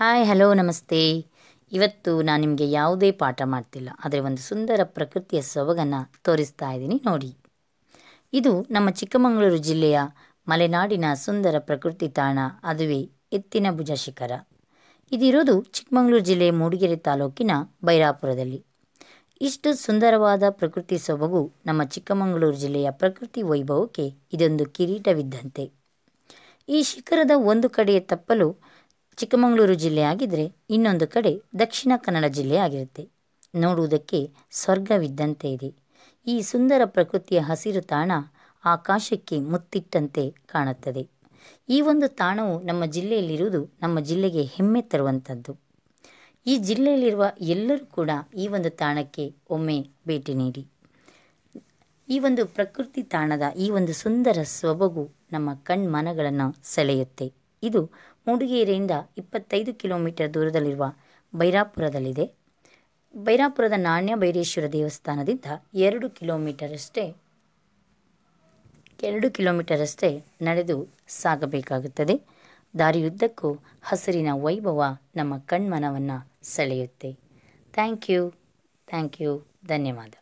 hi hello ನಮಸ್ತೆ ಇವತ್ತು ನಾನು ನಿಮಗೆ ಯಾವುದೇ ಪಾಠ ಮಾಡ್ತಿಲ್ಲ ಆದರೆ ಒಂದು ಸುಂದರ ಪ್ರಕೃತಿಯ ಸೊಬಗನ್ನು ತೋರಿಸ್ತಾ ಇದ್ದೀನಿ ನೋಡಿ ಇದು ನಮ್ಮ ಚಿಕ್ಕಮಗಳೂರು ಜಿಲ್ಲೆಯ ಮಲೆನಾಡಿನ ಸುಂದರ ಪ್ರಕೃತಿ ತಾಣ ಅದುವೇ ಎತ್ತಿನ ಭುಜ ಶಿಖರ ಇದಿರೋದು ಚಿಕ್ಕಮಗಳೂರು ಜಿಲ್ಲೆಯ ಮೂಡಿಗೆರೆ ತಾಲೂಕಿನ ಬೈರಾಪುರದಲ್ಲಿ ಇಷ್ಟು ಸುಂದರವಾದ ಪ್ರಕೃತಿ ಸೊಬಗು ನಮ್ಮ ಚಿಕ್ಕಮಗಳೂರು ಜಿಲ್ಲೆಯ ಪ್ರಕೃತಿ ವೈಭವಕ್ಕೆ ಇದೊಂದು ಕಿರೀಟವಿದ್ದಂತೆ ಈ ಶಿಖರದ ಒಂದು ಕಡೆಯ ತಪ್ಪಲು ಚಿಕ್ಕಮಗಳೂರು ಜಿಲ್ಲೆಯಾಗಿದ್ದರೆ ಇನ್ನೊಂದು ಕಡೆ ದಕ್ಷಿಣ ಕನ್ನಡ ಜಿಲ್ಲೆಯಾಗಿರುತ್ತೆ ನೋಡುವುದಕ್ಕೆ ಸ್ವರ್ಗವಿದ್ದಂತೆ ಇದೆ ಈ ಸುಂದರ ಪ್ರಕೃತಿಯ ಹಸಿರು ತಾಣ ಆಕಾಶಕ್ಕೆ ಮುತ್ತಿಟ್ಟಂತೆ ಕಾಣುತ್ತದೆ ಈ ಒಂದು ತಾಣವು ನಮ್ಮ ಜಿಲ್ಲೆಯಲ್ಲಿರುವುದು ನಮ್ಮ ಜಿಲ್ಲೆಗೆ ಹೆಮ್ಮೆ ತರುವಂಥದ್ದು ಈ ಜಿಲ್ಲೆಯಲ್ಲಿರುವ ಎಲ್ಲರೂ ಕೂಡ ಈ ಒಂದು ತಾಣಕ್ಕೆ ಒಮ್ಮೆ ಭೇಟಿ ನೀಡಿ ಈ ಒಂದು ಪ್ರಕೃತಿ ತಾಣದ ಈ ಒಂದು ಸುಂದರ ಸೊಬಗು ನಮ್ಮ ಕಣ್ಮನಗಳನ್ನು ಸೆಳೆಯುತ್ತೆ ಇದು ಮೂಡಿಗೆರೆಯಿಂದ ಇಪ್ಪತ್ತೈದು ಕಿಲೋಮೀಟರ್ ದೂರದಲ್ಲಿರುವ ಬೈರಾಪುರದಲ್ಲಿದೆ ಬೈರಾಪುರದ ನಾಣ್ಯ ಬೈರೇಶ್ವರ ದೇವಸ್ಥಾನದಿಂದ ಎರಡು ಕಿಲೋಮೀಟರಷ್ಟೇ ಎರಡು ಕಿಲೋಮೀಟರ್ ನಡೆದು ಸಾಗಬೇಕಾಗುತ್ತದೆ ದಾರಿಯುದ್ದಕ್ಕೂ ಹಸಿರಿನ ವೈಭವ ನಮ್ಮ ಕಣ್ಮನವನ್ನು ಸೆಳೆಯುತ್ತೆ ಥ್ಯಾಂಕ್ ಯು ಥ್ಯಾಂಕ್ ಯು ಧನ್ಯವಾದ